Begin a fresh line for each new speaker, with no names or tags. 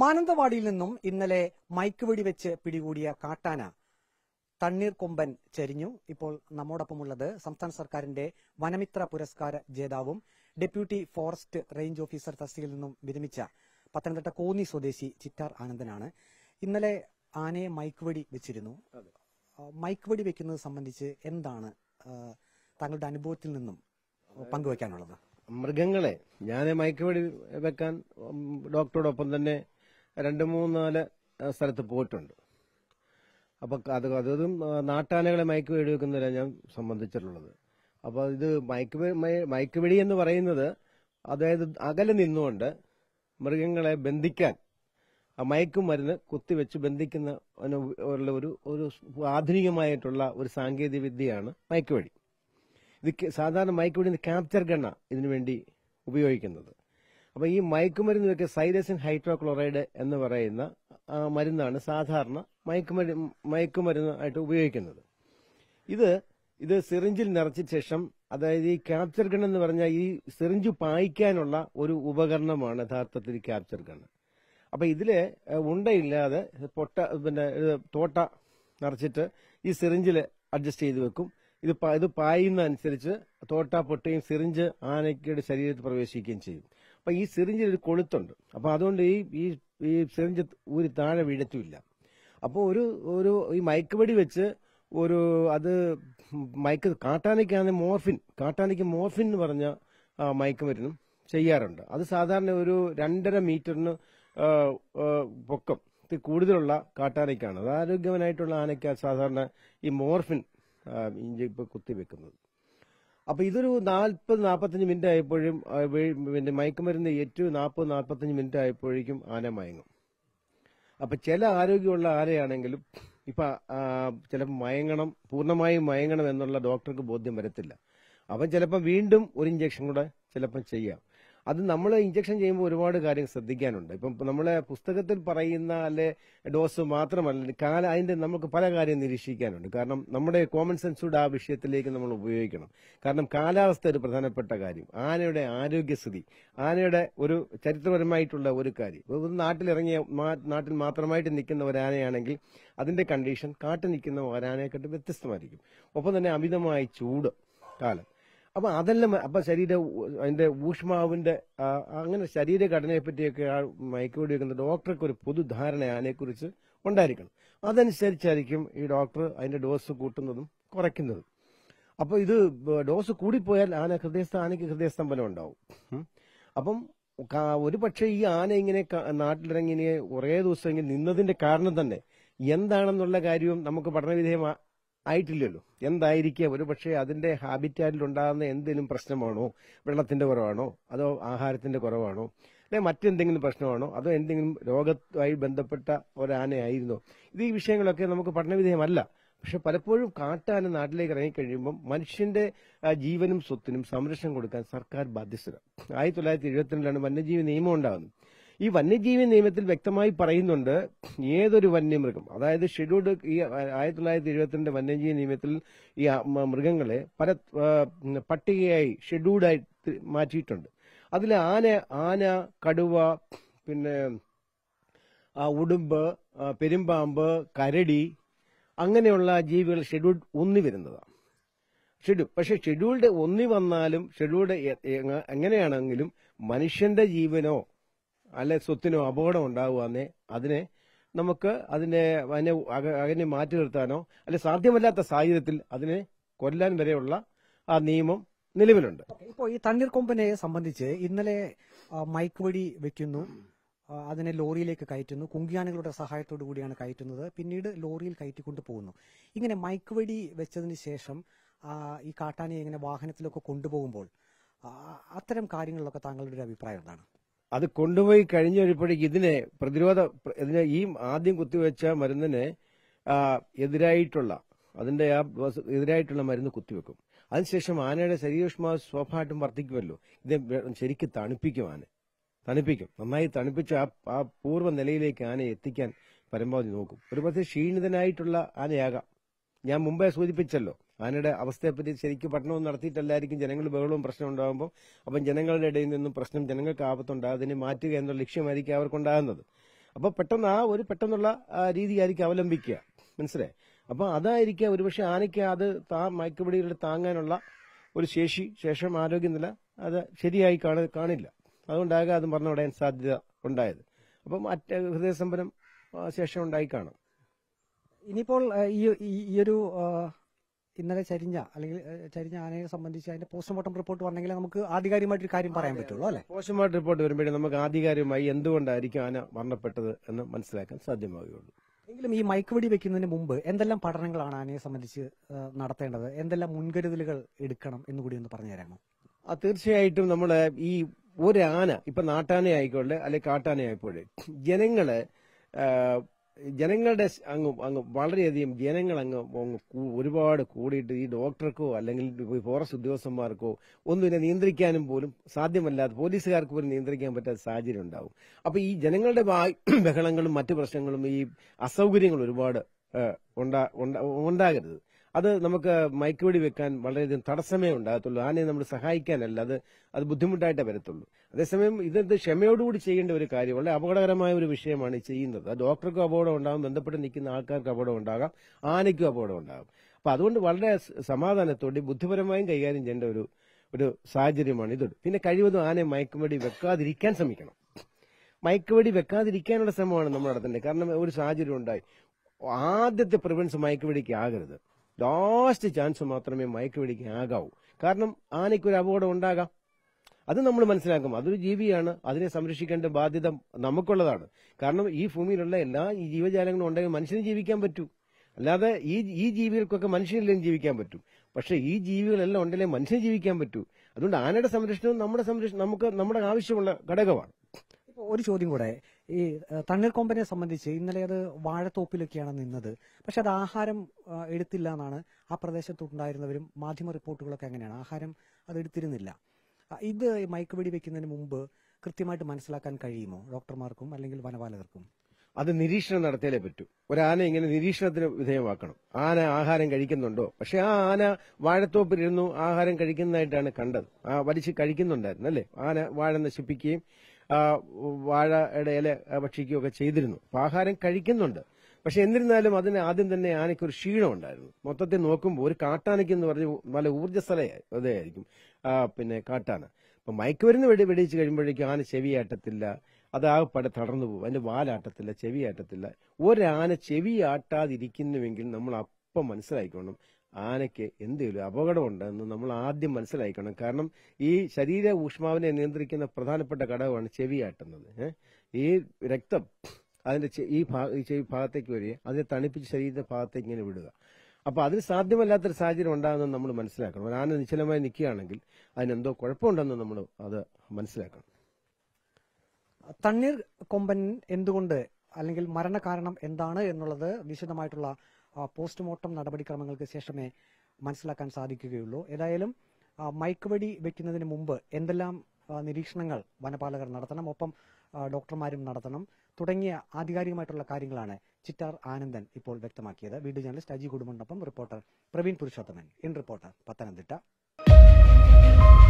മാനന്തവാടിയിൽ നിന്നും ഇന്നലെ മൈക്ക് വെടിവെച്ച് പിടികൂടിയ കാട്ടാന തണ്ണീർക്കൊമ്പൻ ചരിഞ്ഞു ഇപ്പോൾ നമ്മോടൊപ്പമുള്ളത് സംസ്ഥാന സർക്കാരിന്റെ വനമിത്ര പുരസ്കാര ജേതാവും ഡെപ്യൂട്ടി ഫോറസ്റ്റ് റേഞ്ച് ഓഫീസർ തസ്തികയിൽ നിന്നും വിരമിച്ച പത്തനംതിട്ട കോന്നി സ്വദേശി ചിറ്റാർ ആനന്ദനാണ് ഇന്നലെ ആനയെ മൈക്ക് വെടി വെച്ചിരുന്നു മൈക്ക് വെടി വെക്കുന്നത് സംബന്ധിച്ച് എന്താണ് താങ്കളുടെ അനുഭവത്തിൽ നിന്നും
പങ്കുവെക്കാനുള്ളത് മൃഗങ്ങളെ ഞാൻ മയക്കുവെടി വെക്കാൻ ഡോക്ടറോടൊപ്പം തന്നെ രണ്ട് മൂന്ന് നാല് സ്ഥലത്ത് പോയിട്ടുണ്ട് അപ്പൊ അത് അതും നാട്ടാനകളെ മയക്ക് വെടി വെക്കുന്നതില്ല ഞാൻ സംബന്ധിച്ചിട്ടുള്ളത് അപ്പൊ ഇത് മയക്ക് മയക്കുവെടി എന്ന് പറയുന്നത് അതായത് അകലെ നിന്നുകൊണ്ട് മൃഗങ്ങളെ ബന്ധിക്കാൻ ആ മരുന്ന് കുത്തിവെച്ച് ബന്ധിക്കുന്ന ഒരു ഒരു ആധുനികമായിട്ടുള്ള ഒരു സാങ്കേതിക വിദ്യയാണ് മയക്കുവെടി ഇത് സാധാരണ മയക്കുവെടി ക്യാപ്ചർ ഗണ്ണ ഇതിനുവേണ്ടി ഉപയോഗിക്കുന്നത് അപ്പോൾ ഈ മയക്കുമരുന്ന് വെക്കുക സൈലസിൻ ഹൈഡ്രോക്ലോറൈഡ് എന്ന് പറയുന്ന മരുന്നാണ് സാധാരണ മയക്കുമരു ആയിട്ട് ഉപയോഗിക്കുന്നത് ഇത് ഇത് സിറിഞ്ചിൽ നിറച്ച ശേഷം അതായത് ഈ ക്യാപ്ചർ ഗൺ എന്ന് പറഞ്ഞാൽ ഈ സിറിഞ്ച് പായിക്കാനുള്ള ഒരു ഉപകരണമാണ് യഥാർത്ഥത്തിൽ ക്യാപ്ചർ ഗൺ അപ്പൊ ഇതില് ഉണ്ടയില്ലാതെ പൊട്ട പിന്നെ തോട്ട നിറച്ചിട്ട് ഈ സിറിഞ്ചിൽ അഡ്ജസ്റ്റ് ചെയ്ത് വെക്കും ഇത് ഇത് പായുന്ന അനുസരിച്ച് തോട്ട പൊട്ടയും സിറിഞ്ച് ആനയ്ക്കയുടെ ശരീരത്തിൽ പ്രവേശിക്കുകയും ചെയ്യും അപ്പൊ ഈ സിറിഞ്ചിൽ ഒരു കൊളുത്തുണ്ട് അപ്പൊ അതുകൊണ്ട് ഈ ഈ ഈ സിറിഞ്ച് ഊരി താഴെ വീഴത്തുമില്ല അപ്പോൾ ഒരു ഒരു ഈ മയക്കുപടി വെച്ച് ഒരു അത് മയക്ക് കാട്ടാനയ്ക്കാണ് മോർഫിൻ കാട്ടാനയ്ക്ക് മോർഫിൻ എന്ന് പറഞ്ഞ മയക്കുമരുന്നും ചെയ്യാറുണ്ട് അത് സാധാരണ ഒരു രണ്ടര മീറ്ററിന് പൊക്കം കൂടുതലുള്ള കാട്ടാനയ്ക്കാണ് അത് ആരോഗ്യവനായിട്ടുള്ള ആനയ്ക്ക് സാധാരണ ഈ മോർഫിൻ കുത്തിവെക്കുന്നത് അപ്പൊ ഇതൊരു നാൽപ്പത് നാൽപ്പത്തഞ്ച് മിനിറ്റ് ആയപ്പോഴും പിന്നെ മയക്കുമരുന്ന് ഏറ്റവും നാൽപ്പത് നാൽപ്പത്തഞ്ച് മിനിറ്റ് ആയപ്പോഴേക്കും ആന മയങ്ങും അപ്പൊ ചില ആരോഗ്യമുള്ള ആരെയാണെങ്കിലും ഇപ്പൊ ചിലപ്പോൾ മയങ്ങണം പൂർണ്ണമായും മയങ്ങണം എന്നുള്ള ഡോക്ടർക്ക് ബോധ്യം വരത്തില്ല അവൻ ചിലപ്പോൾ വീണ്ടും ഒരു ഇഞ്ചക്ഷൻ കൂടെ ചിലപ്പോൾ ചെയ്യാം അത് നമ്മൾ ഇഞ്ചക്ഷൻ ചെയ്യുമ്പോൾ ഒരുപാട് കാര്യം ശ്രദ്ധിക്കാനുണ്ട് ഇപ്പം നമ്മളെ പുസ്തകത്തിൽ പറയുന്ന അല്ലെ ഡോസ് മാത്രമല്ല കാല അതിന്റെ നമുക്ക് പല കാര്യം നിരീക്ഷിക്കാനുണ്ട് കാരണം നമ്മുടെ കോമൺ സെൻസൂടെ ആ വിഷയത്തിലേക്ക് നമ്മൾ ഉപയോഗിക്കണം കാരണം കാലാവസ്ഥ ഒരു പ്രധാനപ്പെട്ട കാര്യം ആനയുടെ ആരോഗ്യസ്ഥിതി ആനയുടെ ഒരു ചരിത്രപരമായിട്ടുള്ള ഒരു കാര്യം ഒരു നാട്ടിലിറങ്ങിയ നാട്ടിൽ മാത്രമായിട്ട് നിൽക്കുന്ന ഒരാനയാണെങ്കിൽ അതിന്റെ കണ്ടീഷൻ കാട്ടിൽ നിൽക്കുന്ന ഒരാനയെക്കാട്ടും വ്യത്യസ്തമായിരിക്കും ഒപ്പം തന്നെ അമിതമായ ചൂട് കാലം അപ്പൊ അതെല്ലാം അപ്പൊ ശരീര അതിന്റെ ഊഷ്മാവിന്റെ അങ്ങനെ ശരീരഘടനയെ പറ്റിയൊക്കെ ആ മയക്കുവെടി വെക്കുന്ന ഡോക്ടർക്ക് ഒരു പൊതുധാരണ അതിനെക്കുറിച്ച് ഉണ്ടായിരിക്കണം അതനുസരിച്ചായിരിക്കും ഈ ഡോക്ടർ അതിന്റെ ഡോസ് കൂട്ടുന്നതും കുറയ്ക്കുന്നതും അപ്പോൾ ഇത് ഡോസ് കൂടിപ്പോയാൽ ആന ഹൃദയസ്ഥ ആനയ്ക്ക് ഹൃദയസ്തംഭനം ഉണ്ടാവും അപ്പം ഒരു പക്ഷേ ഈ ആന ഇങ്ങനെ നാട്ടിലിറങ്ങി കുറേ ദിവസം ഇങ്ങനെ നിന്നതിന്റെ കാരണം തന്നെ എന്താണെന്നുള്ള കാര്യവും നമുക്ക് പഠനവിധേയം ആയിട്ടില്ലല്ലോ എന്തായിരിക്കുക ഒരു പക്ഷേ അതിന്റെ ഹാബിറ്റാറ്റിൽ ഉണ്ടാകുന്ന എന്തെങ്കിലും പ്രശ്നമാണോ വെള്ളത്തിന്റെ കുറവാണോ അതോ ആഹാരത്തിന്റെ കുറവാണോ അല്ലെ മറ്റെന്തെങ്കിലും പ്രശ്നമാണോ അതോ എന്തെങ്കിലും രോഗമായി ബന്ധപ്പെട്ട ഒരാനയായിരുന്നോ ഇത് ഈ വിഷയങ്ങളൊക്കെ നമുക്ക് പഠനവിധേയമല്ല പക്ഷെ പലപ്പോഴും കാട്ടാന നാട്ടിലേക്ക് ഇറങ്ങിക്കഴിയുമ്പോൾ മനുഷ്യന്റെ ജീവനും സ്വത്തിനും സംരക്ഷണം കൊടുക്കാൻ സർക്കാർ ബാധ്യസ്ഥത ആയിരത്തി തൊള്ളായിരത്തി എഴുപത്തിരണ്ടിലാണ് വന്യജീവി നിയമം ഉണ്ടാകുന്നത് ഈ വന്യജീവി നിയമത്തിൽ വ്യക്തമായി പറയുന്നുണ്ട് ഏതൊരു വന്യമൃഗം അതായത് ഷെഡ്യൂൾഡ് ഈ ആയിരത്തി തൊള്ളായിരത്തി എഴുപത്തിരണ്ട് വന്യജീവി നിയമത്തിൽ ഈ മൃഗങ്ങളെ പല പട്ടികയായി ഷെഡ്യൂൾഡായി മാറ്റിയിട്ടുണ്ട് അതിൽ ആന ആന കടുവ പിന്നെ ഉടുമ്പ് പെരുമ്പാമ്പ് കരടി അങ്ങനെയുള്ള ജീവികൾ ഷെഡ്യൂൾഡ് ഒന്നി വരുന്നതാണ് ഷെഡ്യൂൾ പക്ഷെ ഷെഡ്യൂൾഡ് ഒന്നി വന്നാലും ഷെഡ്യൂൾഡ് എങ്ങനെയാണെങ്കിലും മനുഷ്യന്റെ ജീവനോ അല്ലെ സ്വത്തിനോ അപകടം ഉണ്ടാകുവാന്നേ അതിനെ നമുക്ക് അതിനെ അതിനെ അകനെ മാറ്റി നിർത്താനോ അല്ലെ സാധ്യമല്ലാത്ത സാഹചര്യത്തിൽ അതിനെ കൊല്ലാൻ വരെയുള്ള ആ നിയമം നിലവിലുണ്ട്
ഇപ്പോൾ ഈ തണ്ണീർക്കൊമ്പനെ സംബന്ധിച്ച് ഇന്നലെ മൈക്ക് വഴി വെക്കുന്നു അതിനെ ലോറിയിലേക്ക് കയറ്റുന്നു കുങ്കിയാനകളുടെ സഹായത്തോടു കൂടിയാണ് കയറ്റുന്നത് പിന്നീട് ലോറിയിൽ കയറ്റിക്കൊണ്ട് പോകുന്നു ഇങ്ങനെ മൈക്ക് വഴി വെച്ചതിന് ശേഷം ഈ കാട്ടാനെ ഇങ്ങനെ വാഹനത്തിലൊക്കെ കൊണ്ടുപോകുമ്പോൾ അത്തരം കാര്യങ്ങളിലൊക്കെ താങ്കളുടെ ഒരു അഭിപ്രായം എന്താണ്
അത് കൊണ്ടുപോയി കഴിഞ്ഞ കഴിഞ്ഞപ്പോഴേക്ക് ഇതിനെ പ്രതിരോധ ഇതിനെ ഈ ആദ്യം കുത്തിവെച്ച മരുന്നിനെ എതിരായിട്ടുള്ള അതിന്റെ ആ എതിരായിട്ടുള്ള മരുന്ന് കുത്തിവെക്കും അതിനുശേഷം ആനയുടെ ശരീരോഷ്മാവ് സ്വാഭാവികമായിട്ടും വർദ്ധിക്കുമല്ലോ ഇത് ശരിക്കും തണുപ്പിക്കും ആന തണുപ്പിക്കും നന്നായി തണുപ്പിച്ച് ആ ആ പൂർവ്വ നിലയിലേക്ക് ആനയെ എത്തിക്കാൻ പരമാവധി നോക്കും ഒരുപക്ഷെ ക്ഷീണിതനായിട്ടുള്ള ആനയാകാം ഞാൻ മുമ്പേ സൂചിപ്പിച്ചല്ലോ ആനയുടെ അവസ്ഥയെപ്പറ്റി ശരിക്കും പഠനവും നടത്തിയിട്ടല്ലായിരിക്കും ജനങ്ങൾ ബഹളവും പ്രശ്നം ഉണ്ടാകുമ്പോൾ അപ്പം ജനങ്ങളുടെ ഇടയിൽ നിന്നും പ്രശ്നം ജനങ്ങൾക്ക് അതിനെ മാറ്റുക എന്നുള്ള ലക്ഷ്യമായിരിക്കും അവർക്കുണ്ടാകുന്നത് അപ്പോൾ പെട്ടെന്ന് ആ ഒരു പെട്ടെന്നുള്ള രീതിയായിരിക്കും അവലംബിക്കുക മനസ്സിലെ അപ്പോൾ അതായിരിക്കുക ഒരുപക്ഷെ ആനയ്ക്ക് അത് താ മയക്കുപിടികളിൽ താങ്ങാനുള്ള ഒരു ശേഷി ശേഷം ആരോഗ്യനില അത് ശരിയായി കാണില്ല അതുകൊണ്ടാകാം അത് മറന്നുവിടാൻ സാധ്യത ഉണ്ടായത് അപ്പം അറ്റ ഹൃദയസമ്പനം ശേഷം ഉണ്ടായി കാണും
ഇനിയിപ്പോൾ ഈ ഈ ഒരു ഇന്നലെ ചരിഞ്ഞ അല്ലെങ്കിൽ ചരിഞ്ഞ ആനയെ സംബന്ധിച്ച് അതിന്റെ പോസ്റ്റ്മോർട്ടം റിപ്പോർട്ട് വന്നെങ്കിൽ നമുക്ക് ആധികാരികമായിട്ട് ഒരു കാര്യം പറയാൻ പറ്റുള്ളൂ അല്ലെ
പോസ്റ്റ്മോർട്ടം റിപ്പോർട്ട് വരുമ്പോഴേ നമുക്ക് ആധികാരികമായി എന്തുകൊണ്ടായിരിക്കും ആന മരണപ്പെട്ടത് എന്ന് മനസ്സിലാക്കാൻ സാധ്യമാവുകയുള്ളൂ
എങ്കിലും ഈ മയക്കുവെടി വെക്കുന്നതിന് മുമ്പ് എന്തെല്ലാം പഠനങ്ങളാണ് ആനയെ
സംബന്ധിച്ച് നടത്തേണ്ടത് എന്തെല്ലാം മുൻകരുതലുകൾ എടുക്കണം എന്നുകൂടി ഒന്ന് പറഞ്ഞു തരാമോ ആ തീർച്ചയായിട്ടും നമ്മൾ ഈ ഒരു ആന ഇപ്പൊ നാട്ടാനയായിക്കോട്ടെ അല്ലെ അല്ലെങ്കിൽ ജനങ്ങള് ജനങ്ങളെ ജനങ്ങളുടെ അങ്ങ് അങ്ങ് വളരെയധികം ജനങ്ങൾ അങ്ങ് ഒരുപാട് കൂടിയിട്ട് ഈ ഡോക്ടർക്കോ അല്ലെങ്കിൽ ഫോറസ്റ്റ് ഉദ്യോഗസ്ഥന്മാർക്കോ ഒന്നും ഇതിനെ നിയന്ത്രിക്കാനും പോലും സാധ്യമല്ലാത്ത പോലീസുകാർക്ക് പോലും നിയന്ത്രിക്കാൻ പറ്റാത്ത സാഹചര്യം ഉണ്ടാവും അപ്പൊ ഈ ജനങ്ങളുടെ ബഹളങ്ങളും മറ്റു പ്രശ്നങ്ങളും ഈ അസൗകര്യങ്ങൾ ഒരുപാട് ഉണ്ടാകരുത് അത് നമുക്ക് മയക്കുവെടി വെക്കാൻ വളരെയധികം തടസ്സമേ ഉണ്ടാകത്തുള്ളൂ ആനയെ നമ്മൾ സഹായിക്കാനല്ല അത് അത് ബുദ്ധിമുട്ടായിട്ടേ വരത്തുള്ളൂ അതേസമയം ഇതെന്ത് ക്ഷമയോടുകൂടി ചെയ്യേണ്ട ഒരു കാര്യം വളരെ അപകടകരമായ ഒരു വിഷയമാണ് ചെയ്യുന്നത് ഡോക്ടർക്കും അപകടം ഉണ്ടാകും ബന്ധപ്പെട്ട് നിൽക്കുന്ന ആൾക്കാർക്ക് അപകടം ഉണ്ടാകാം ആനയ്ക്കും അപകടം ഉണ്ടാകും അപ്പൊ അതുകൊണ്ട് വളരെ സമാധാനത്തോടെ ബുദ്ധിപരമായും കൈകാര്യം ചെയ്യേണ്ട ഒരു ഒരു സാഹചര്യമാണ് ഇത് പിന്നെ കഴിവതും ആനയെ മയക്കുമടി വെക്കാതിരിക്കാൻ ശ്രമിക്കണം മയക്കുവെടി വെക്കാതിരിക്കാനുള്ള ശ്രമമാണ് നമ്മൾ നടത്തേണ്ടത് കാരണം ഒരു സാഹചര്യം ഉണ്ടായി ആദ്യത്തെ പ്രിവൻസ് മയക്കുവെടിക്ക് ആകരുത് ലാസ്റ്റ് ചാൻസ് മാത്രമേ മയക്കുവെടിക്ക് ആകാവൂ കാരണം ആനയ്ക്കൊരു അപകടം ഉണ്ടാകാം അത് നമ്മൾ മനസ്സിലാക്കും അതൊരു ജീവിയാണ് അതിനെ സംരക്ഷിക്കേണ്ട ബാധ്യത നമുക്കുള്ളതാണ് കാരണം ഈ ഭൂമിയിലുള്ള എല്ലാ ജീവജാലങ്ങളും ഉണ്ടെങ്കിൽ മനുഷ്യന് ജീവിക്കാൻ പറ്റൂ അല്ലാതെ ഈ ഈ ജീവികൾക്കൊക്കെ മനുഷ്യനിലും ജീവിക്കാൻ പറ്റും പക്ഷേ ഈ ജീവികളെല്ലാം ഉണ്ടെങ്കിൽ മനുഷ്യന് ജീവിക്കാൻ പറ്റൂ അതുകൊണ്ട് ആനയുടെ സംരക്ഷണവും നമ്മുടെ സംരക്ഷണം നമുക്ക് നമ്മുടെ ആവശ്യമുള്ള ഘടകമാണ് ഒരു ചോദ്യം കൂടെ ഈ
തണ്ണീർ കൊമ്പനെ സംബന്ധിച്ച് ഇന്നലെ അത് വാഴത്തോപ്പിലൊക്കെയാണ് നിന്നത് പക്ഷെ അത് ആഹാരം എടുത്തില്ല എന്നാണ് ആ പ്രദേശത്തുണ്ടായിരുന്നവരും മാധ്യമ റിപ്പോർട്ടുകളൊക്കെ അങ്ങനെയാണ് ആഹാരം അത് എടുത്തിരുന്നില്ല ഇത് മയക്കുവെടി വെക്കുന്നതിന് മുമ്പ് കൃത്യമായിട്ട് മനസ്സിലാക്കാൻ കഴിയുമോ ഡോക്ടർമാർക്കും അല്ലെങ്കിൽ വനപാലകർക്കും
അത് നിരീക്ഷണം നടത്തിയാലേ പറ്റൂ ഒരാനെ ഇങ്ങനെ നിരീക്ഷണത്തിന് വിധേയമാക്കണം ആന ആഹാരം കഴിക്കുന്നുണ്ടോ പക്ഷെ ആ ആന വാഴത്തോപ്പിലിരുന്നു ആഹാരം കഴിക്കുന്നതായിട്ടാണ് കണ്ടത് ആ വലിച്ച് കഴിക്കുന്നുണ്ടായിരുന്നു അല്ലേ ആന വാഴ നശിപ്പിക്കുകയും വാഴയുടെ ഇല ഭക്ഷിക്കുകയൊക്കെ ചെയ്തിരുന്നു ആഹാരം കഴിക്കുന്നുണ്ട് പക്ഷെ എന്നിരുന്നാലും അതിന് ആദ്യം തന്നെ ആനയ്ക്ക് ഒരു ക്ഷീണം ഉണ്ടായിരുന്നു മൊത്തത്തിൽ നോക്കുമ്പോൾ ഒരു കാട്ടാനയ്ക്ക് എന്ന് പറഞ്ഞ് നല്ല ഊർജ്ജസ്വലയായിരിക്കും പിന്നെ കാട്ടാന അപ്പൊ മയക്കുമരുന്ന് വെടി വെടിയിച്ച് കഴിയുമ്പോഴേക്കും ആന ചെവിയാട്ടത്തില്ല അതാകപ്പാടെ തളർന്നു പോകും അതിന്റെ വാലാട്ടത്തില്ല ചെവിയാട്ടത്തില്ല ഒരാന ചെവിയാട്ടാതിരിക്കുന്നുവെങ്കിൽ നമ്മൾ അപ്പം മനസ്സിലാക്കിക്കൊള്ളും ആനയ്ക്ക് എന്തെങ്കിലും അപകടമുണ്ടെന്ന് നമ്മൾ ആദ്യം മനസ്സിലാക്കണം കാരണം ഈ ശരീര ഊഷ്മാവിനെ നിയന്ത്രിക്കുന്ന പ്രധാനപ്പെട്ട ഘടകമാണ് ചെവി ആട്ടുന്നത് ഈ രക്തം അതിന്റെ ഈ ചെവി ഭാഗത്തേക്ക് വരിക അതിനെ തണുപ്പിച്ച് ശരീരത്തിന്റെ ഭാഗത്തേക്ക് ഇങ്ങനെ വിടുക അപ്പൊ അതിന് സാധ്യമല്ലാത്തൊരു സാഹചര്യം ഉണ്ടാകുന്നത് നമ്മൾ മനസ്സിലാക്കണം ഒരു ആന നിശ്ചലമായി നിൽക്കുകയാണെങ്കിൽ അതിനെന്തോ കുഴപ്പമുണ്ടെന്ന് നമ്മൾ അത് മനസ്സിലാക്കണം തണ്ണീർ കൊമ്പൻ
എന്തുകൊണ്ട് അല്ലെങ്കിൽ മരണകാരണം എന്താണ് എന്നുള്ളത് വിശദമായിട്ടുള്ള പോസ്റ്റ്മോർട്ടം നടപടിക്രമങ്ങൾക്ക് ശേഷമേ മനസ്സിലാക്കാൻ സാധിക്കുകയുള്ളൂ ഏതായാലും മയക്കുവെടി വെക്കുന്നതിന് മുമ്പ് എന്തെല്ലാം നിരീക്ഷണങ്ങൾ വനപാലകർ നടത്തണം ഒപ്പം ഡോക്ടർമാരും നടത്തണം തുടങ്ങിയ ആധികാരികമായിട്ടുള്ള കാര്യങ്ങളാണ് ചിറ്റാർ ആനന്ദൻ ഇപ്പോൾ വ്യക്തമാക്കിയത് വീഡിയോ ജേർണലിസ്റ്റ് അജി കുടുംബനൊപ്പം reporter Praveen Purushothaman in reporter Pathanamthitta